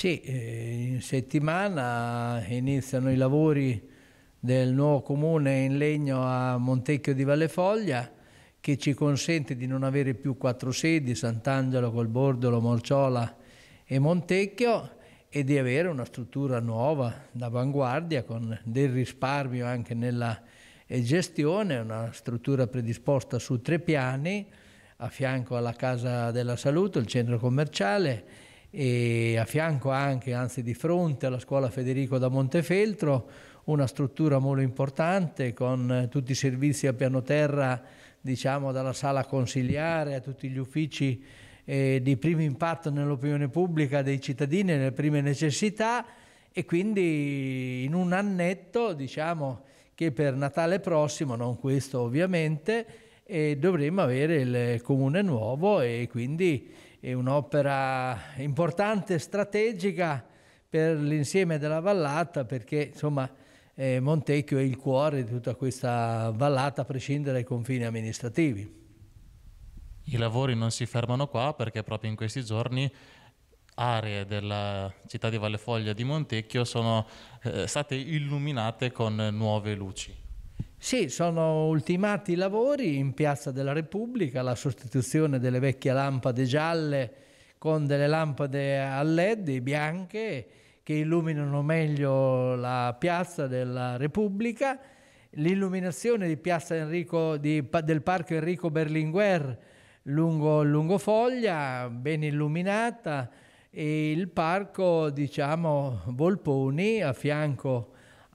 Sì, eh, in settimana iniziano i lavori del nuovo comune in legno a Montecchio di Vallefoglia che ci consente di non avere più quattro sedi, Sant'Angelo, Colbordolo, Morciola e Montecchio e di avere una struttura nuova, d'avanguardia, con del risparmio anche nella eh, gestione, una struttura predisposta su tre piani, a fianco alla Casa della Salute, il centro commerciale e a fianco anche, anzi di fronte alla scuola Federico da Montefeltro, una struttura molto importante con tutti i servizi a piano terra, diciamo dalla sala consiliare a tutti gli uffici eh, di primo impatto nell'opinione pubblica dei cittadini, nelle prime necessità e quindi in un annetto diciamo che per Natale prossimo, non questo ovviamente, eh, dovremo avere il comune nuovo e quindi è un'opera importante, strategica per l'insieme della vallata perché insomma eh, Montecchio è il cuore di tutta questa vallata a prescindere dai confini amministrativi. I lavori non si fermano qua perché proprio in questi giorni aree della città di Valle Foglia di Montecchio sono eh, state illuminate con nuove luci. Sì, sono ultimati i lavori in Piazza della Repubblica, la sostituzione delle vecchie lampade gialle con delle lampade a LED bianche che illuminano meglio la Piazza della Repubblica, l'illuminazione di Piazza Enrico, di, del Parco Enrico Berlinguer lungo, lungo Foglia, ben illuminata, e il Parco diciamo, Volponi a fianco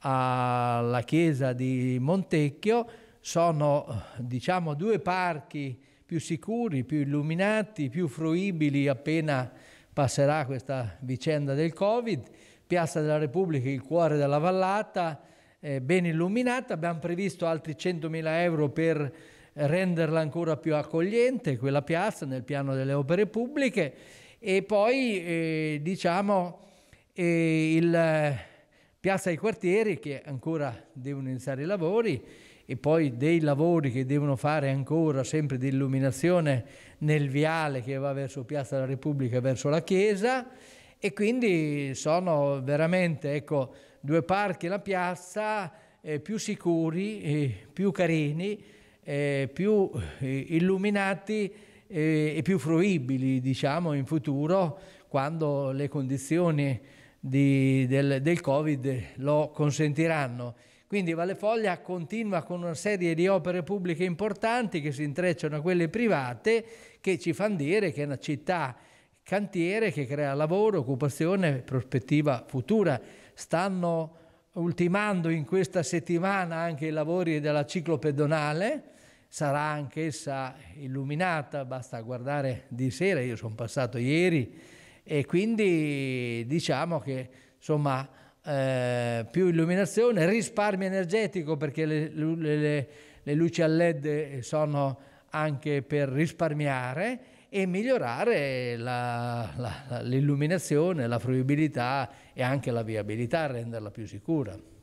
alla chiesa di Montecchio sono diciamo due parchi più sicuri, più illuminati, più fruibili appena passerà questa vicenda del Covid. Piazza della Repubblica, il cuore della vallata, eh, ben illuminata. Abbiamo previsto altri 100.000 euro per renderla ancora più accogliente, quella piazza nel piano delle opere pubbliche. E poi eh, diciamo eh, il Piazza dei Quartieri che ancora devono iniziare i lavori e poi dei lavori che devono fare ancora sempre di illuminazione nel viale che va verso Piazza della Repubblica, e verso la chiesa e quindi sono veramente ecco, due parchi e la piazza eh, più sicuri, eh, più carini, eh, più eh, illuminati eh, e più fruibili diciamo in futuro quando le condizioni di, del, del Covid lo consentiranno. Quindi Vallefoglia continua con una serie di opere pubbliche importanti che si intrecciano a quelle private che ci fanno dire che è una città cantiere che crea lavoro, occupazione prospettiva futura. Stanno ultimando in questa settimana anche i lavori della ciclopedonale, sarà anch'essa illuminata, basta guardare di sera, io sono passato ieri e quindi diciamo che insomma eh, più illuminazione, risparmio energetico perché le, le, le luci a LED sono anche per risparmiare e migliorare la, la, l'illuminazione, la fruibilità e anche la viabilità, renderla più sicura.